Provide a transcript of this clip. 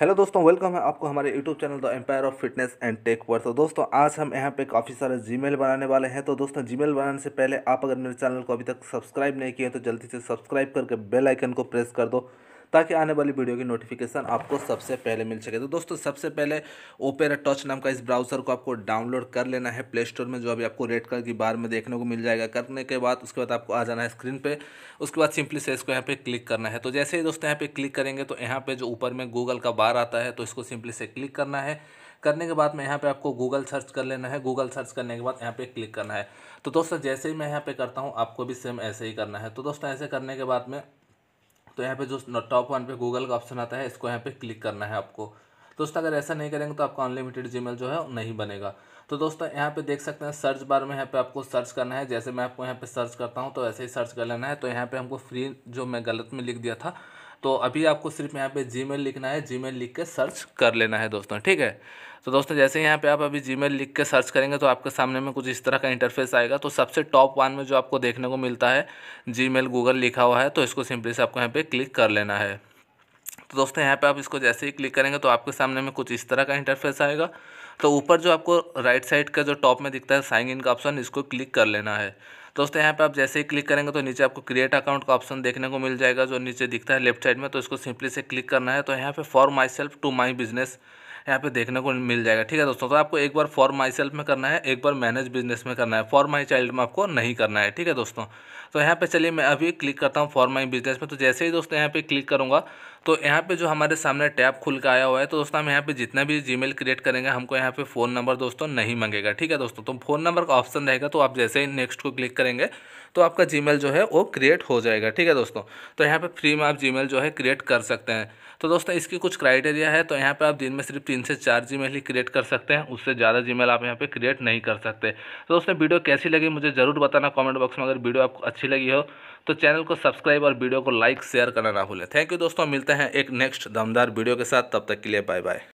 hello दोस्तों welcome है आपको हमारे YouTube channel the empire of fitness and tech पर तो दोस्तों आज हम यहाँ पे काफ़ी सारे जीमेल बनाने वाले हैं तो दोस्तों जीमेल बनाने से पहले आप अगर मेरे चैनल को अभी तक सब्सक्राइब नहीं किए तो जल्दी से सब्सक्राइब करके बेल आइकन को प्रेस कर दो ताकि आने वाली वीडियो की नोटिफिकेशन आपको सबसे पहले मिल सके तो दोस्तों सबसे पहले ओपेरा टच नाम का इस ब्राउज़र को आपको डाउनलोड कर लेना है प्ले स्टोर में जो अभी आपको रेड कलर की बार में देखने को मिल जाएगा करने के बाद उसके बाद आपको आ जाना है स्क्रीन पर उसके बाद सिंपली से इसको यहाँ पर क्लिक करना है तो जैसे ही दोस्तों यहाँ पर क्लिक करेंगे तो यहाँ पर जो ऊपर में गूगल का बार आता है तो इसको सिंपली से क्लिक करना है करने के बाद में यहाँ पे आपको गूगल सर्च कर लेना है गूगल सर्च करने के बाद यहाँ पे क्लिक करना है तो दोस्तों जैसे ही मैं यहाँ पे करता हूँ आपको भी सेम ऐसे ही करना है तो दोस्तों ऐसे करने के बाद में तो यहाँ पे जो टॉप वन पे गूगल का ऑप्शन आता है इसको यहाँ पे क्लिक करना है आपको दोस्तों अगर ऐसा नहीं करेंगे तो आपका अनलिमिटेड जीमेल जो है नहीं बनेगा तो दोस्तों यहाँ पे देख सकते हैं सर्च बार में यहाँ पे आपको सर्च करना है जैसे मैं आपको यहाँ पे सर्च करता हूँ तो ऐसे ही सर्च कर लेना है तो यहाँ पे हमको फ्री जो मैं गलत में लिख दिया था तो अभी आपको सिर्फ यहाँ पे जी लिखना है मेल लिख के सर्च कर लेना है दोस्तों ठीक है तो दोस्तों जैसे यहाँ पे आप अभी मेल लिख के सर्च करेंगे तो आपके सामने में कुछ इस तरह का इंटरफेस आएगा तो सबसे टॉप वन में जो आपको देखने को मिलता है जी गूगल लिखा हुआ है तो इसको सिंपली से आपको यहाँ पे क्लिक कर लेना है तो दोस्तों यहाँ पे आप इसको जैसे ही क्लिक करेंगे तो आपके सामने में कुछ इस तरह का इंटरफेस आएगा तो ऊपर जो आपको राइट साइड का जो टॉप में दिखता है साइन इन का ऑप्शन इसको क्लिक कर लेना है दोस्तों यहाँ पे आप जैसे ही क्लिक करेंगे तो नीचे आपको क्रिएट अकाउंट का ऑप्शन देखने को मिल जाएगा जो नीचे दिखता है लेफ्ट साइड में तो इसको सिंपली से क्लिक करना है तो यहाँ पे for myself to my business यहाँ पे देखने को मिल जाएगा ठीक है दोस्तों तो आपको एक बार फॉर माई सेल्फ में करना है एक बार मैनेज बिजनेस में करना है फॉर माई चाइल्ड में आपको नहीं करना है ठीक है दोस्तों तो यहाँ पे चलिए मैं अभी क्लिक करता हूँ फॉर माई बिजनेस में तो जैसे ही दोस्तों यहाँ पे क्लिक करूँगा तो यहाँ पे जो हमारे सामने टैब खुल के आया हुआ है तो दोस्तों हम यहाँ पे जितना भी जीमेल क्रिएट करेंगे हमको यहाँ पे फ़ोन नंबर दोस्तों नहीं मांगेगा ठीक है दोस्तों तो फ़ोन नंबर का ऑप्शन रहेगा तो आप जैसे ही नेक्स्ट को क्लिक करेंगे तो आपका जीमेल जो है वो क्रिएट हो जाएगा ठीक है दोस्तों तो यहाँ पर फ्री में आप जीमेल जो है क्रिएट कर सकते हैं तो दोस्तों इसकी कुछ क्राइटेरिया है तो यहाँ पर आप दिन में सिर्फ तीन से चार जीमेल ही क्रिएट कर सकते हैं उससे ज़्यादा जीमेल आप यहाँ पर क्रिएट नहीं कर सकते तो दोस्तों वीडियो कैसी लगी मुझे ज़रूर बताना कॉमेंट बॉक्स में अगर वीडियो आपको अच्छी लगी हो तो चैनल को सब्सक्राइब और वीडियो को लाइक शेयर करना ना भूलें थैंक यू दोस्तों मिलते हैं एक नेक्स्ट दमदार वीडियो के साथ तब तक के लिए बाय बाय